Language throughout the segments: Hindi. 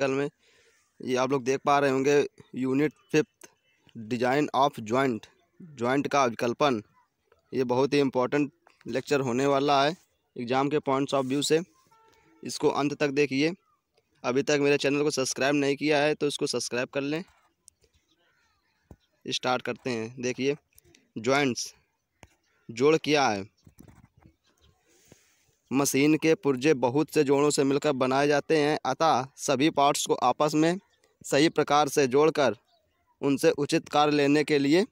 कल में ये आप लोग देख पा रहे होंगे unit fifth design of joint joint का विकल्पन ये बहुत ही इम्पोर्टेंट लेक्चर होने वाला है एग्ज़ाम के पॉइंट्स ऑफ व्यू से इसको अंत तक देखिए अभी तक मेरे चैनल को सब्सक्राइब नहीं किया है तो इसको सब्सक्राइब कर लें स्टार्ट करते हैं देखिए जॉइंट्स जोड़ किया है मशीन के पुर्जे बहुत से जोड़ों से मिलकर बनाए जाते हैं अतः सभी पार्ट्स को आपस में सही प्रकार से जोड़कर उनसे उचित कार्य लेने के लिए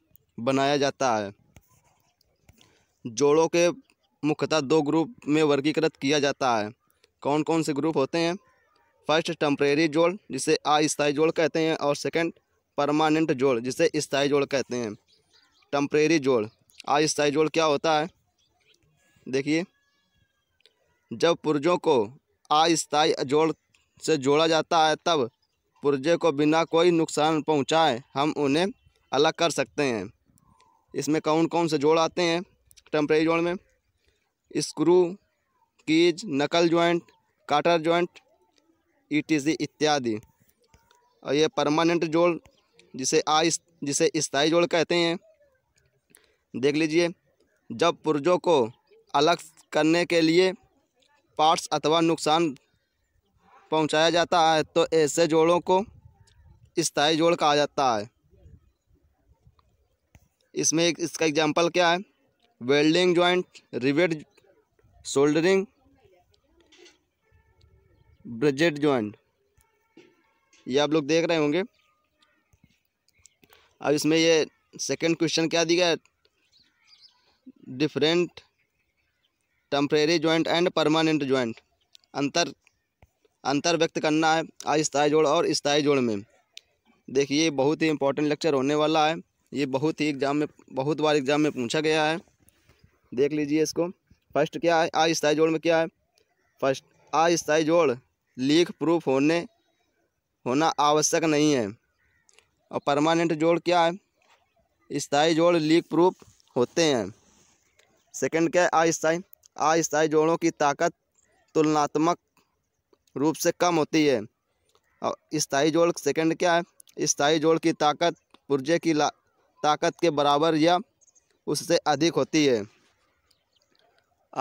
बनाया जाता है जोड़ों के मुख्यतः दो ग्रुप में वर्गीकृत किया जाता है कौन कौन से ग्रुप होते हैं फर्स्ट टम्परेरी जोड़ जिसे अस्थायी जोड़ कहते हैं और सेकंड परमानेंट जोड़ जिसे स्थायी जोड़ कहते हैं टम्परेरी जोड़ अस्थायी जोड़ क्या होता है देखिए जब पुर्जों को अस्थायी जोड़ से जोड़ा जाता है तब पुर्जे को बिना कोई नुकसान पहुंचाए हम उन्हें अलग कर सकते हैं इसमें कौन कौन से जोड़ आते हैं टेम्प्रेरी जोड़ में screw keys knuckle joint cotter joint ETC इत्यादि और ये परमानेंट जोड़ जिसे आ जिसे स्थायी जोड़ कहते हैं देख लीजिए जब पुर्जों को अलग करने के लिए पार्ट्स अथवा नुकसान पहुंचाया जाता है तो ऐसे जोड़ों को स्थायी जोड़ कहा जाता है इसमें एक इसका एग्जांपल क्या है welding joint rivet soldering brazed joint ये आप लोग देख रहे होंगे अब इसमें ये सेकंड क्वेश्चन क्या दिया है different temporary joint and permanent joint अंतर अंतर व्यक्त करना है अस्थायी जोड़ और स्थायी जोड़ में देखिए बहुत ही इंपॉर्टेंट लेक्चर होने वाला है ये बहुत ही एग्ज़ाम में बहुत बार एग्ज़ाम में पूछा गया है देख लीजिए इसको फर्स्ट क्या है अस्थायी जोड़ में क्या है फर्स्ट अस्थायी जोड़ लीक प्रूफ होने होना आवश्यक नहीं है और परमानेंट जोड़ क्या है स्थायी जोड़ लीक प्रूफ होते हैं सेकंड क्या है अस्थायी अस्थायी जोड़ों की ताकत तुलनात्मक रूप से कम होती है और स्थायी जोड़ सेकंड क्या है स्थायी जोड़ की ताकत पुर्जे की ताकत के बराबर या उससे अधिक होती है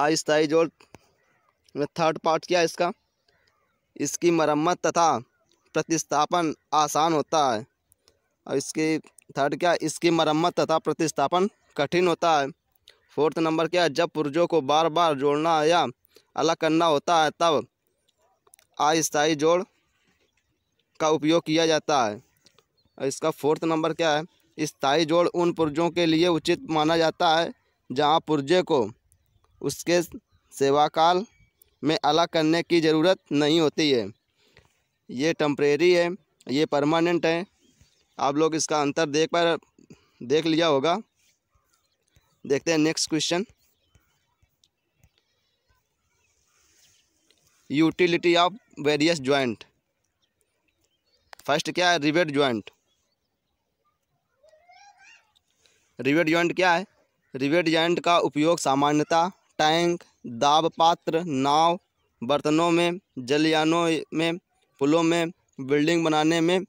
अस्थायी जोड़ में थर्ड पार्ट क्या है इसका इसकी मरम्मत तथा प्रतिस्थापन आसान होता है और इसकी थर्ड क्या इसकी मरम्मत तथा प्रतिस्थापन कठिन होता है फोर्थ नंबर क्या है जब पुर्जों को बार बार जोड़ना या अलग करना होता है तब अस्थाई जोड़ का उपयोग किया जाता है इसका फोर्थ नंबर क्या है स्थाई जोड़ उन पुर्जों के लिए उचित माना जाता है जहाँ पुर्जे को उसके सेवाकाल में अलग करने की ज़रूरत नहीं होती है ये टम्प्रेरी है ये परमानेंट है आप लोग इसका अंतर देख पर देख लिया होगा देखते हैं next question utility of various joint first क्या है रिवेट ज्वाइंट रिवेट ज्वाइंट क्या है रिवेट ज्वाइंट का उपयोग सामान्यतः टैंक दाब पात्र नाव बर्तनों में जलयानों में पुलों में बिल्डिंग बनाने में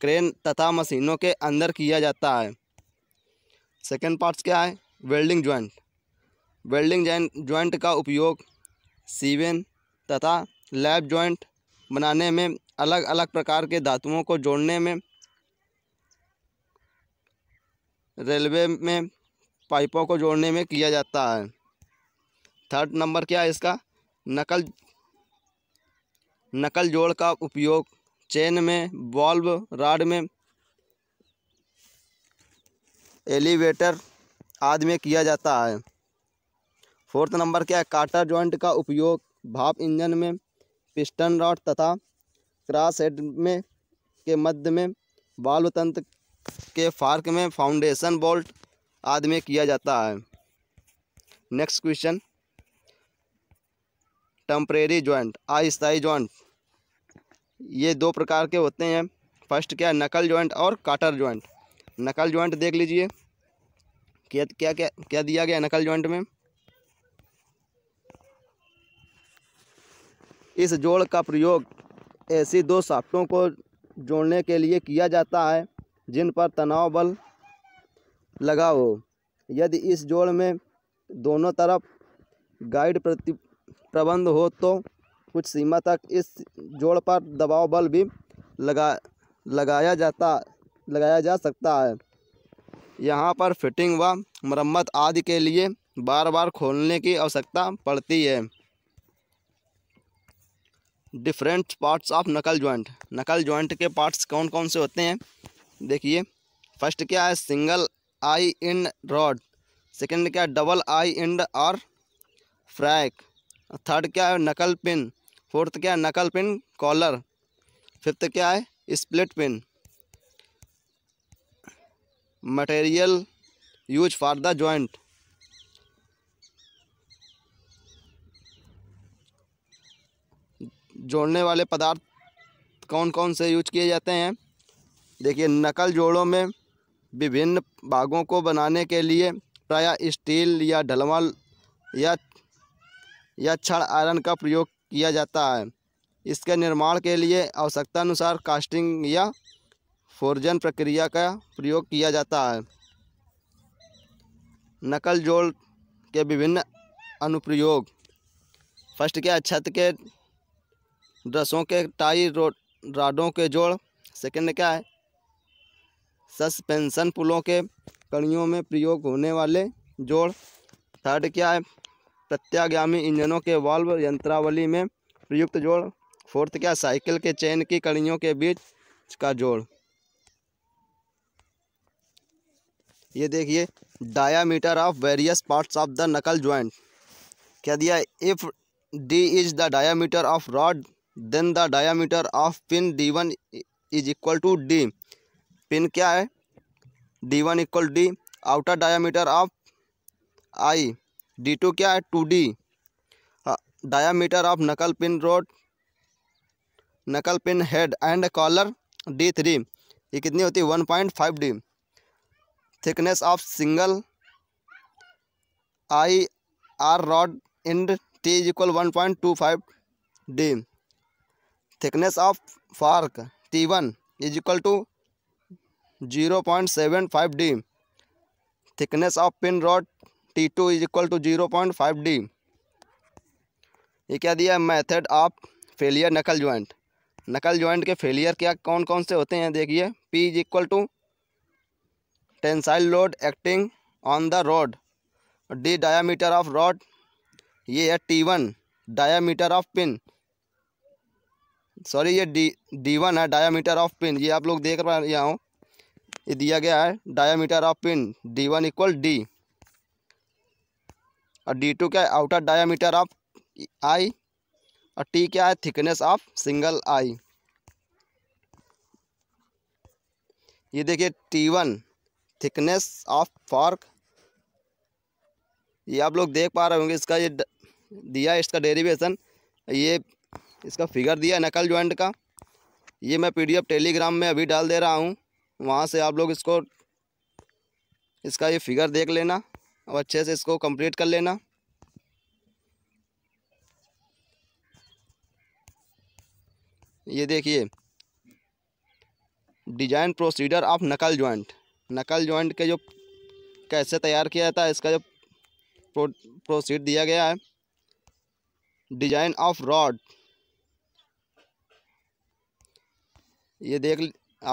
क्रेन तथा मशीनों के अंदर किया जाता है सेकेंड पार्ट्स क्या है वेल्डिंग ज्वाइंट वेल्डिंग जॉइंट का उपयोग सीवेन तथा लैब ज्वाइंट बनाने में अलग अलग प्रकार के धातुओं को जोड़ने में रेलवे में पाइपों को जोड़ने में किया जाता है थर्ड नंबर क्या है इसका नकल नकल जोड़ का उपयोग चेन में बॉल्ब राड में एलिवेटर आदि में किया जाता है फोर्थ नंबर क्या है काटर जॉइंट का उपयोग भाप इंजन में पिस्टन रॉड तथा क्रॉस हेड में के मध्य में बाल तंत्र के फार्क में फाउंडेशन बोल्ट आदि में किया जाता है नेक्स्ट क्वेश्चन टम्परेरी जॉइंट अस्थाई जॉइंट ये दो प्रकार के होते हैं फर्स्ट क्या है नकल जॉइंट और काटर जॉइंट नकल जॉइंट देख लीजिए क्या क्या क्या क्या दिया गया नकल जॉइंट में इस जोड़ का प्रयोग ऐसी दो शाफ्टों को जोड़ने के लिए किया जाता है जिन पर तनाव बल लगा हो यदि इस जोड़ में दोनों तरफ गाइड प्रति प्रबंध हो तो कुछ सीमा तक इस जोड़ पर दबाव बल भी लगा लगाया जाता लगाया जा सकता है यहाँ पर फिटिंग व मरम्मत आदि के लिए बार बार खोलने की आवश्यकता पड़ती है different parts of knuckle joint knuckle joint के पार्ट्स कौन कौन से होते हैं देखिए फर्स्ट क्या है single eye end rod second क्या है डबल आई इंड और फ्रैक थर्ड क्या है नकल पिन फोर्थ क्या है नकल पिन कॉलर फिफ्थ क्या है split pin material use for the joint जोड़ने वाले पदार्थ कौन कौन से यूज किए जाते हैं देखिए नकल जोड़ों में विभिन्न भागों को बनाने के लिए प्रायः स्टील या ढलवा या या छड़ आयरन का प्रयोग किया जाता है इसके निर्माण के लिए आवश्यकता अनुसार कास्टिंग या फोर्जन प्रक्रिया का प्रयोग किया जाता है नकल जोड़ के विभिन्न अनुप्रयोग फर्स्ट क्या छत के ड्रसों के टाई रोड राडों के जोड़ सेकंड क्या है सस्पेंशन पुलों के कड़ियों में प्रयोग होने वाले जोड़ थर्ड क्या है प्रत्यागामी इंजनों के वाल्व यंत्रावली में प्रयुक्त जोड़ फोर्थ क्या साइकिल के चेन की कड़ियों के बीच का जोड़ ये देखिए diameter of various parts of the knuckle joint क्या दिया if D is the diameter of rod then the diameter of pin D one is equal to D pin क्या है D one equal D outer diameter of eye D two क्या है two D diameter of knuckle pin rod knuckle pin head and collar D three ये कितनी होती है one point five D thickness of single eye or rod and T is equal one point two five D thickness of fork T one is equal to zero point seven five D thickness of pin rod T two is equal to zero point five D ये क्या दिया method of failure knuckle joint knuckle joint के फेलियर क्या कौन कौन से होते हैं देखिए P is equal to tensile load acting on the rod D diameter of road ये है T one diameter of pin sorry ये डी डी वन है डायामीटर ऑफ पिन ये आप लोग देख पा रहे हो ये दिया गया है diameter of pin D one equal D और डी टू क्या है आउटर डायामीटर ऑफ आई और टी क्या है थिकनेस ऑफ सिंगल आई ये देखिए T one thickness of fork ये आप लोग देख पा रहे होंगे इसका ये दिया इसका डेरिवेशन ये इसका फिगर दिया नकल ज्वाइंट का ये मैं पीडीएफ टेलीग्राम में अभी डाल दे रहा हूँ वहाँ से आप लोग इसको इसका ये फिगर देख लेना और अच्छे से इसको कंप्लीट कर लेना ये देखिए design procedure of knuckle joint knuckle joint के जो कैसे तैयार किया जाता है इसका जो प्रो, प्रोसीड दिया गया है डिजाइन ऑफ रॉड ये देख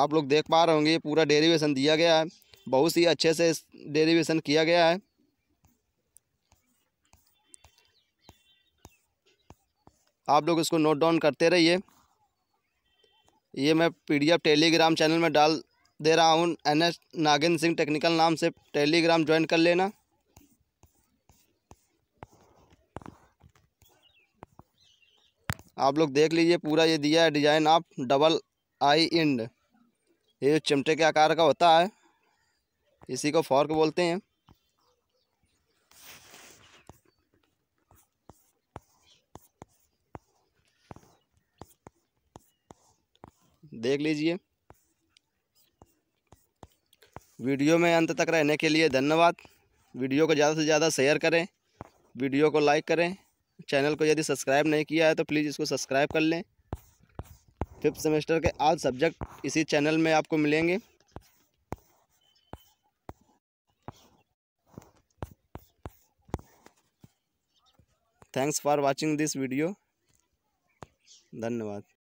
आप लोग देख पा रहे होंगे पूरा डेरिवेशन दिया गया है बहुत ही अच्छे से डेरिवेशन किया गया है आप लोग इसको नोट डाउन करते रहिए ये मैं पीडीएफ टेलीग्राम चैनल में डाल दे रहा हूँ एन एस नागिन सिंह टेक्निकल नाम से टेलीग्राम ज्वाइन कर लेना आप लोग देख लीजिए पूरा ये दिया है डिज़ाइन आप डबल आई इंड ये चिमटे के आकार का होता है इसी को फॉर्क बोलते हैं देख लीजिए वीडियो में अंत तक रहने के लिए धन्यवाद वीडियो को ज़्यादा से ज़्यादा शेयर करें वीडियो को लाइक करें चैनल को यदि सब्सक्राइब नहीं किया है तो प्लीज़ इसको सब्सक्राइब कर लें फिफ्थ सेमेस्टर के आज सब्जेक्ट इसी चैनल में आपको मिलेंगे thanks for watching this video धन्यवाद